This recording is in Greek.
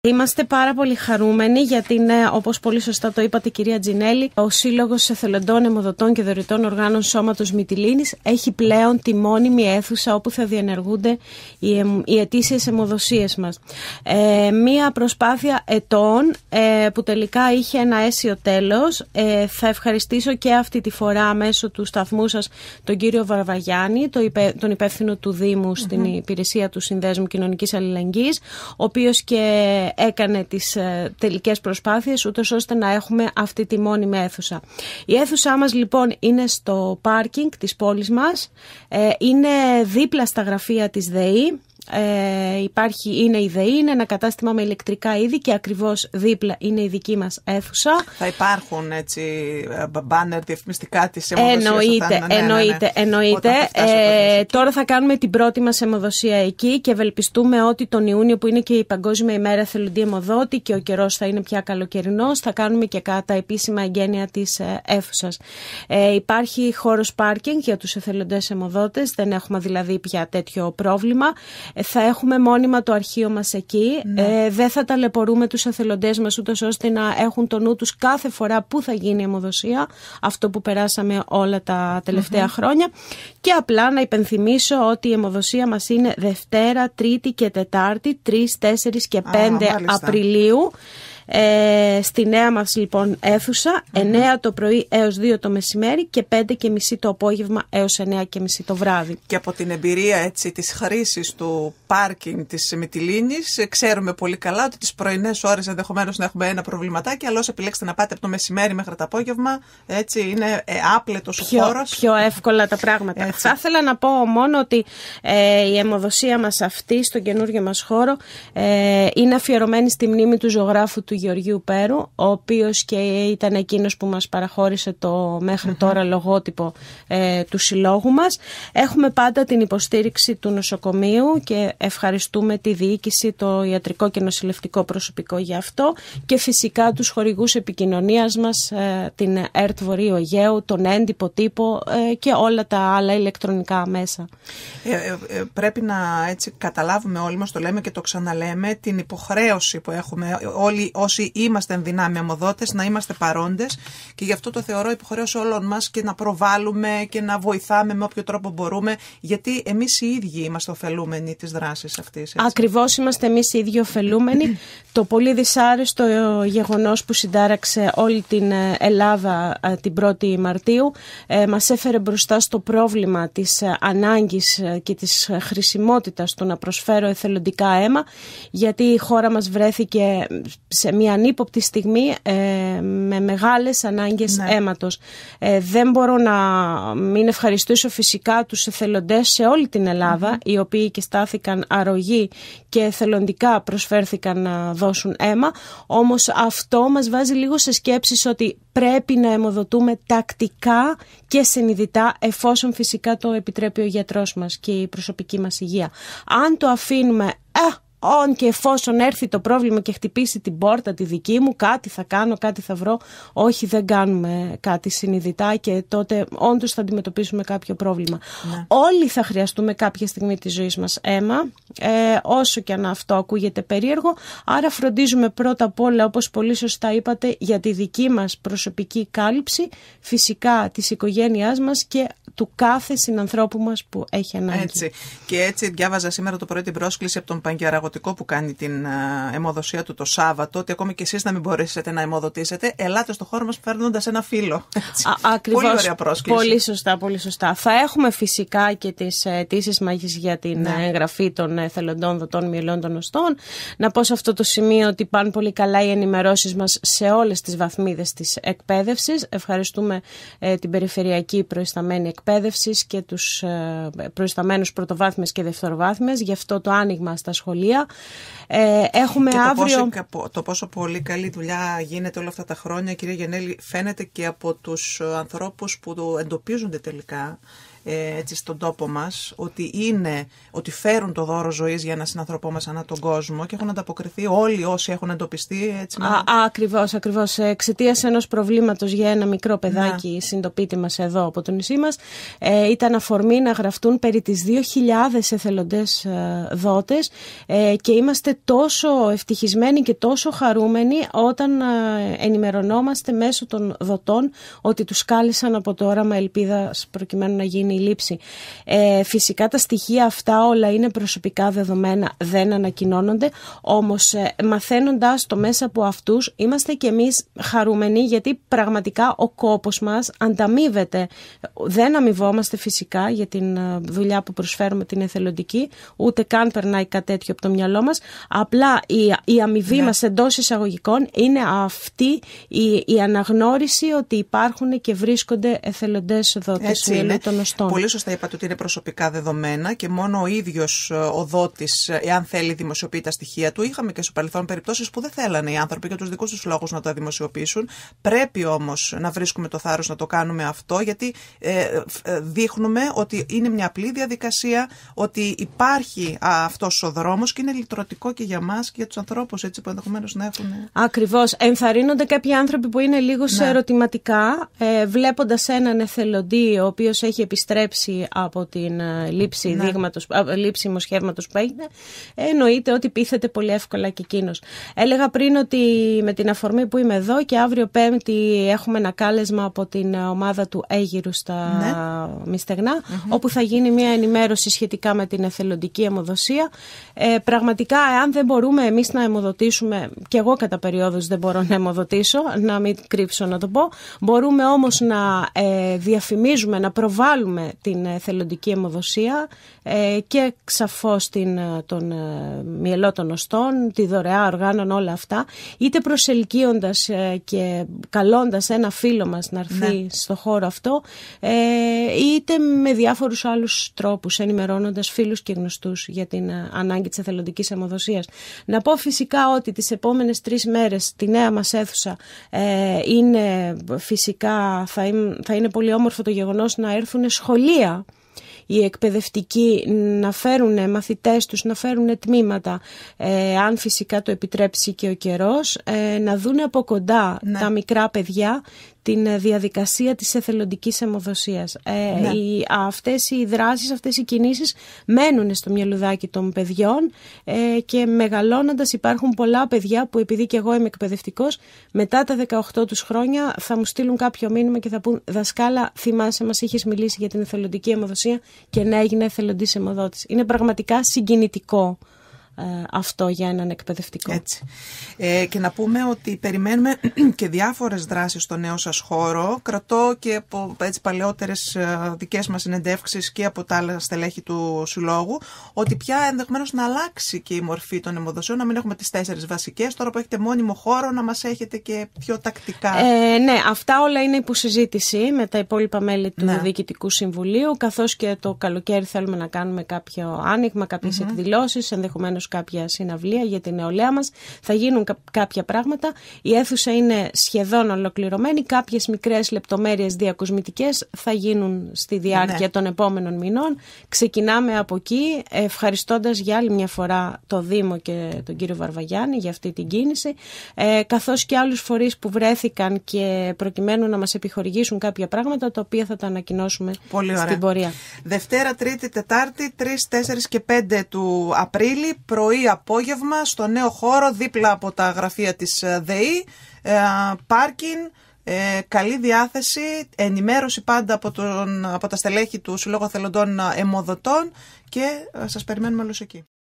Είμαστε πάρα πολύ χαρούμενοι γιατί είναι, όπως πολύ σωστά το είπατε, κυρία Τζινέλη, ο Σύλλογος Εθελοντών, Εμοδοτών και Δωρητών Οργάνων Σώματος Μυτιλίνης έχει πλέον τη μόνιμη αίθουσα όπου θα διενεργούνται οι, αιτήσει οι ετήσιε αιμοδοσίες μας. Ε, μία προσπάθεια ετών ε, που τελικά είχε ένα αίσιο τέλος. Ε, θα ευχαριστήσω και αυτή τη φορά μέσω του σταθμού σας τον κύριο Βαρβαγιάννη, υπε, τον υπεύθυνο του δημου στην υπηρεσία του Συνδέσμου Κοινωνικής Αλληλεγγύης, ο οποίος και έκανε τις ε, τελικές προσπάθειες ούτως ώστε να έχουμε αυτή τη μόνιμη αίθουσα. Η αίθουσά μας λοιπόν είναι στο πάρκινγκ της πόλης μας, ε, είναι δίπλα στα γραφεία της ΔΕΗ, ε, υπάρχει, είναι η ΔΕΗ, είναι ένα κατάστημα με ηλεκτρικά είδη και ακριβώς δίπλα είναι η δική μας αίθουσα. Θα υπάρχουν έτσι μπάνερ διαφημιστικά της αιμοδοσίας. Εννοείται, ναι, ναι, ναι. εννοείται, εννοείται. ε, τώρα θα κάνουμε την πρώτη μας αιμοδοσία εκεί και ευελπιστούμε ότι τον Ιούνιο που είναι και η Παγκόσμια ημέρα θελοντή αιμοδότη και ο καιρός θα είναι πια καλοκαιρινός, θα κάνουμε και κατά επίσημα εγγένεια της ε, αίθουσας. Ε, υπάρχει χώρος πάρκινγκ για τους εθελοντές αιμοδότες, δεν έχουμε δηλαδή πια τέτοιο πρόβλημα. Ε, θα έχουμε μόνιμα το αρχείο μας εκεί. Ναι. Ε, δεν θα ταλαιπωρούμε τους εθελοντές μας ούτως ώστε να έχουν το νου τους κάθε φορά που θα γίνει η αιμοδοσία. Αυτό που περάσαμε όλα τα τελευταια χρόνια. Και απλά να υπενθυμίσω ότι η αιμοδοσία μας είναι Δευτέρα, Τρίτη και Τετάρτη, 3, 4 και 5 Απριλίου. Ε, στη νέα μας λοιπόν αίθουσα, 9 το πρωί έως 2 το μεσημέρι και 5 και μισή το απόγευμα έως 9 και μισή το βράδυ. Και από την εμπειρία έτσι της χρήσης του πάρκινγκ της Μυτιλίνης. Ξέρουμε πολύ καλά ότι τις πρωινές ώρες ενδεχομένως να έχουμε ένα προβληματάκι, αλλά όσο επιλέξετε να πάτε από το μεσημέρι μέχρι το απόγευμα, έτσι είναι ε, άπλετος ο χώρος. Πιο εύκολα τα πράγματα. Θα ήθελα να πω μόνο ότι ε, η αιμοδοσία μας αυτή στον καινούργιο μας χώρο ε, είναι αφιερωμένη στη μνήμη του ζωγράφου του Γεωργίου Πέρου, ο οποίος και ήταν εκείνος που μας παραχώρησε το μέχρι τώρα λογότυπο του συλλόγου μας. Έχουμε πάντα την υποστήριξη του νοσοκομείου και ευχαριστούμε τη διοίκηση, το ιατρικό και νοσηλευτικό προσωπικό για αυτό και φυσικά τους χορηγούς επικοινωνίας μας, ε, την ΕΡΤ Βορείου Αιγαίου, τον έντυπο τύπο ε, και όλα τα άλλα ηλεκτρονικά μέσα. Ε, πρέπει να έτσι καταλάβουμε όλοι μας, το λέμε και το ξαναλέμε, την υποχρέωση που έχουμε όλοι όσοι είμαστε ενδυνάμοι δυνάμει να είμαστε παρόντες και γι' αυτό το θεωρώ υποχρέωση όλων μας και να προβάλλουμε και να βοηθάμε με όποιο τρόπο μπορούμε γιατί εμείς οι ίδιοι είμαστε ωφελούμενοι της δράσης. Ακριβώ, Ακριβώς είμαστε εμείς οι ίδιοι ωφελούμενοι. το πολύ δυσάρεστο γεγονός που συντάραξε όλη την ε, Ελλάδα ε, την 1η Μαρτίου ε, μας έφερε μπροστά στο πρόβλημα της ανάγκης και της χρησιμότητας του να προσφέρω εθελοντικά αίμα γιατί η χώρα μας βρέθηκε σε μια ανύποπτη στιγμή με μεγάλες ανάγκες ναι. αίματος. Δεν μπορώ να μην ευχαριστήσω φυσικά τους εθελοντές σε όλη την Ελλάδα οι οποίοι και στάθηκαν αρρωγή και θελοντικά προσφέρθηκαν να δώσουν αίμα. Όμως αυτό μας βάζει λίγο σε σκέψεις ότι πρέπει να αιμοδοτούμε τακτικά και συνειδητά εφόσον φυσικά το επιτρέπει ο γιατρός μας και η προσωπική μας υγεία. Αν το αφήνουμε... Α, Όν και εφόσον έρθει το πρόβλημα και χτυπήσει την πόρτα τη δική μου, κάτι θα κάνω, κάτι θα βρω. Όχι, δεν κάνουμε κάτι συνειδητά και τότε όντως θα αντιμετωπίσουμε κάποιο πρόβλημα. Ναι. Όλοι θα χρειαστούμε κάποια στιγμή τη ζωή μας αίμα, ε, όσο και αν αυτό ακούγεται περίεργο. Άρα φροντίζουμε πρώτα απ' όλα, όπως πολύ σωστά είπατε, για τη δική μας προσωπική κάλυψη, φυσικά της οικογένειάς μας και του κάθε συνανθρώπου μας που έχει ανάγκη. Έτσι. Και έτσι διάβαζα σήμερα το πρωί την πρόσκληση από τον Παγκιαραγωτικό που κάνει την αιμοδοσία του το Σάββατο, ότι ακόμη και εσείς να μην μπορέσετε να αιμοδοτήσετε, ελάτε στο χώρο μας φέρνοντας ένα φίλο Α, Πολύ ωραία πρόσκληση. Πολύ σωστά, πολύ σωστά. Θα έχουμε φυσικά και τις ε, αιτήσεις μάχης για την ναι. Ε, εγγραφή των εθελοντών δοτών μυελών των οστών. Να πω σε αυτό το σημείο ότι πάνε πολύ καλά οι ενημερώσεις μας σε όλες τις βαθμίδες της εκπαίδευσης. Ευχαριστούμε ε, την περιφερειακή προϊσταμένη εκπαίδευση και τους ε, προϊσταμένους πρωτοβάθμιες και δευτεροβάθμιες, γι' αυτό το άνοιγμα στα σχολεία. Ε, έχουμε το Πόσο, το πόσο πολύ καλή δουλειά γίνεται όλα αυτά τα χρόνια, κύριε Γενέλη, φαίνεται και από τους ανθρώπους που εντοπίζονται τελικά ε, έτσι στον τόπο μας, ότι, είναι, ότι φέρουν το δώρο ζωής για να συνανθρωπό μας ανά τον κόσμο και έχουν ανταποκριθεί όλοι όσοι έχουν εντοπιστεί έτσι. Α, α, ακριβώς, ακριβώς. Εξαιτίας ενός προβλήματος για ένα μικρό παιδάκι να. συντοπίτη μας εδώ από το νησί μας. ε, ήταν αφορμή να γραφτούν περί τις 2.000 εθελοντές ε, ε, και είμαστε τόσο ευτυχισμένοι και τόσο χαρούμενοι όταν ε, ενημερωνόμαστε μέσω των δοτών ότι τους κάλεσαν από το όραμα ελπίδας προκειμένου να γίνει ε, φυσικά τα στοιχεία αυτά όλα είναι προσωπικά δεδομένα, δεν ανακοινώνονται, όμως ε, μαθαίνοντας το μέσα από αυτούς είμαστε και εμείς χαρούμενοι γιατί πραγματικά ο κόπος μας ανταμείβεται. Δεν αμοιβόμαστε φυσικά για την ε, δουλειά που προσφέρουμε την εθελοντική, ούτε καν περνάει κάτι τέτοιο από το μυαλό μας, απλά η, αμοιβή ναι. μας εντός εισαγωγικών είναι αυτή η, αναγνώριση ότι υπάρχουν και βρίσκονται εθελοντές εδώ Πολύ ναι. σωστά είπατε ότι είναι προσωπικά δεδομένα και μόνο ο ίδιος ε, ο δότης, ε, εάν θέλει, δημοσιοποιεί τα στοιχεία του. Είχαμε και στο παρελθόν περιπτώσεις που δεν θέλανε οι άνθρωποι για τους δικούς τους λόγους να τα δημοσιοποιήσουν. Πρέπει όμως να βρίσκουμε το θάρρος να το κάνουμε αυτό, γιατί ε, δείχνουμε ότι είναι μια απλή διαδικασία, ότι υπάρχει αυτός ο δρόμος και είναι λυτρωτικό και για μας και για τους ανθρώπους που ενδεχομένως να έχουν. Ακριβώς. Ενθαρρύνονται κάποιοι άνθρωποι που είναι λίγο σε ναι. ερωτηματικά, βλέποντας έναν εθελοντή ο οποίος έχει επιστήμη από την ε, λήψη, ναι. δείγματος, λήψη μοσχεύματος που έγινε, εννοείται ότι πείθεται πολύ εύκολα και εκείνος. Έλεγα πριν ότι με την αφορμή που είμαι εδώ και αύριο Πέμπτη έχουμε ένα κάλεσμα από την ομάδα του Αίγυρου στα ναι. όπου θα γίνει μια ενημέρωση σχετικά με την εθελοντική αιμοδοσία. Ε, πραγματικά, αν δεν μπορούμε εμείς να αιμοδοτήσουμε, και εγώ κατά περίοδο δεν μπορώ να αιμοδοτήσω, να μην κρύψω να το πω, μπορούμε όμως να ε, διαφημίζουμε, να προβάλλουμε την ε, θελοντική αιμοδοσία ε, και ξαφώς την, ε, τον μυελό των οστών, τη δωρεά οργάνων, όλα αυτά, είτε προσελκύοντας και καλώντας ένα φίλο μας να έρθει ναι. στο χώρο αυτό, είτε με διάφορους άλλους τρόπους, ενημερώνοντας φίλους και γνωστούς για την ανάγκη της εθελοντικής αιμοδοσίας. Να πω φυσικά ότι τις επόμενες τρεις μέρες τη νέα μας αίθουσα είναι φυσικά, θα είναι, πολύ όμορφο το γεγονός να έρθουν σχολεία οι εκπαιδευτικοί να φέρουν μαθητές τους, να φέρουν τμήματα, ε, αν φυσικά το επιτρέψει και ο καιρός, ε, να δουν από κοντά ναι. τα μικρά παιδιά την ε, διαδικασία της εθελοντικής αιμοδοσίας. Ε, ναι. οι, αυτές οι δράσεις, αυτές οι κινήσεις μένουν στο μυαλουδάκι των παιδιών ε, και μεγαλώνοντας υπάρχουν πολλά παιδιά που επειδή και εγώ είμαι εκπαιδευτικός μετά τα 18 τους χρόνια θα μου στείλουν κάποιο μήνυμα και θα πούν «Δασκάλα, θυμάσαι μας είχες μιλήσει για την εθελοντική αιμοδοσία και να έγινε εθελοντής αιμοδότης». Είναι πραγματικά συγκινητικό ε, αυτό για έναν εκπαιδευτικό. Έτσι. Ε, και να πούμε ότι περιμένουμε και διάφορες δράσεις στο νέο σας χώρο. Κρατώ και από έτσι, παλαιότερες ε, δικές μας συνεντεύξεις και από τα άλλα στελέχη του Συλλόγου ότι πια ενδεχομένως να αλλάξει και η μορφή των αιμοδοσίων, να μην έχουμε τις τέσσερις βασικές. Τώρα που έχετε μόνιμο χώρο να μας έχετε και πιο τακτικά. Ε, ναι, αυτά όλα είναι υποσυζήτηση με τα υπόλοιπα μέλη του ναι. Διοικητικού Συμβουλίου καθώς και το καλοκαίρι θέλουμε να κάνουμε κάποιο άνοιγμα, κάποιες mm-hmm. ενδεχομένως κάποια συναυλία για την νεολαία μας, θα γίνουν κάποια πράγματα. Η αίθουσα είναι σχεδόν ολοκληρωμένη, κάποιες μικρές λεπτομέρειες διακοσμητικές θα γίνουν στη διάρκεια ναι. των επόμενων μηνών. Ξεκινάμε από εκεί, ευχαριστώντας για άλλη μια φορά το Δήμο και τον κύριο Βαρβαγιάννη για αυτή την κίνηση, ε, καθώς και άλλους φορείς που βρέθηκαν και προκειμένου να μας επιχορηγήσουν κάποια πράγματα, τα οποία θα τα ανακοινώσουμε Πολύ στην πορεία. Δευτέρα, Τρίτη, Τετάρτη, 3, 4 και 5 του Απρίλη, πρωί-απόγευμα στο νέο χώρο δίπλα από τα γραφεία της ε, ΔΕΗ, ε, πάρκιν, ε, καλή διάθεση, ενημέρωση πάντα από, τον, από τα στελέχη του Συλλόγου Θελοντών Εμοδοτών και σας περιμένουμε όλους εκεί.